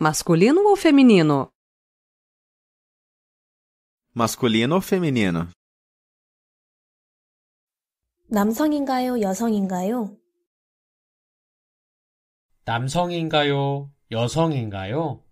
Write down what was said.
Masculino ou feminino? Masculino ou feminino? 남성인가요? 여성인가요? 남성인가요? 여성인가요?